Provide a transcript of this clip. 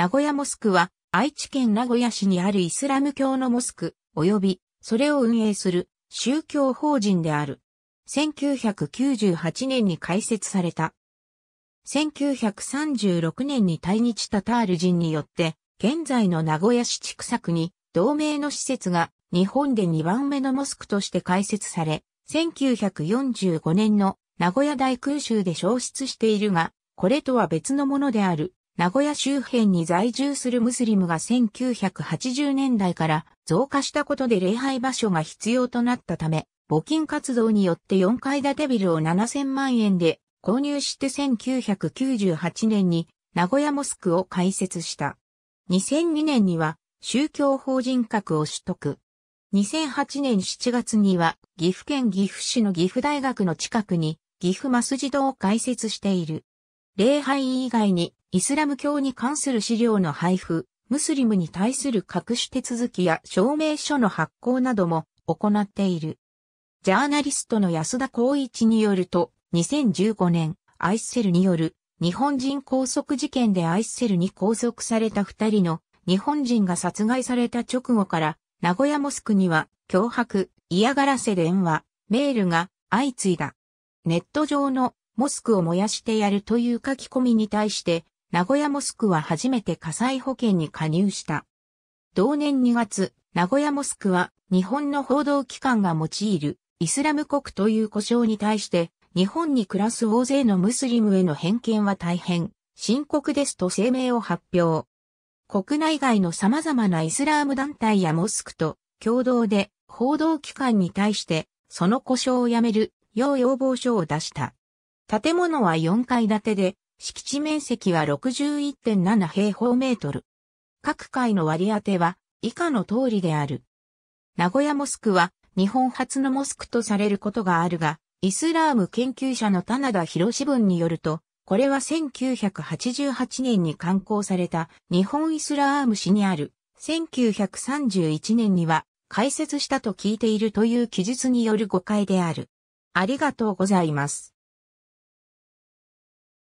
名古屋モスクは、愛知県名古屋市にあるイスラム教のモスク、及び、それを運営する宗教法人である。1998年に開設された。1936年に対日タタール人によって、現在の名古屋市地区作に、同盟の施設が日本で2番目のモスクとして開設され、1945年の名古屋大空襲で消失しているが、これとは別のものである名古屋周辺に在住するムスリムが1980年代から増加したことで礼拝場所が必要となったため、募金活動によって4階建てビルを7000万円で購入して1998年に名古屋モスクを開設した。2002年には宗教法人格を取得。2008年7月には岐阜県岐阜市の岐阜大学の近くに岐阜マスジドを開設している。礼拝以外にイスラム教に関する資料の配布、ムスリムに対する各種手続きや証明書の発行なども行っている。ジャーナリストの安田光一によると、2015年、アイスセルによる日本人拘束事件でアイスセルに拘束された二人の日本人が殺害された直後から名古屋モスクには脅迫、嫌がらせ電話、メールが相次いだ。ネット上のモスクを燃やしてやるという書き込みに対して名古屋モスクは初めて火災保険に加入した。同年2月、名古屋モスクは日本の報道機関が用いるイスラム国という故障に対して日本に暮らす大勢のムスリムへの偏見は大変深刻ですと声明を発表。国内外の様々なイスラーム団体やモスクと共同で報道機関に対してその故障をやめるよう要望書を出した。建物は4階建てで敷地面積は61.7平方メートル。各階の割り当ては以下の通りである。名古屋モスクは日本初のモスクとされることがあるが、イスラーム研究者の棚田博士文によると、これは1988年に刊行された日本イスラーム市にある1931年には開設したと聞いているという記述による誤解である。ありがとうございます。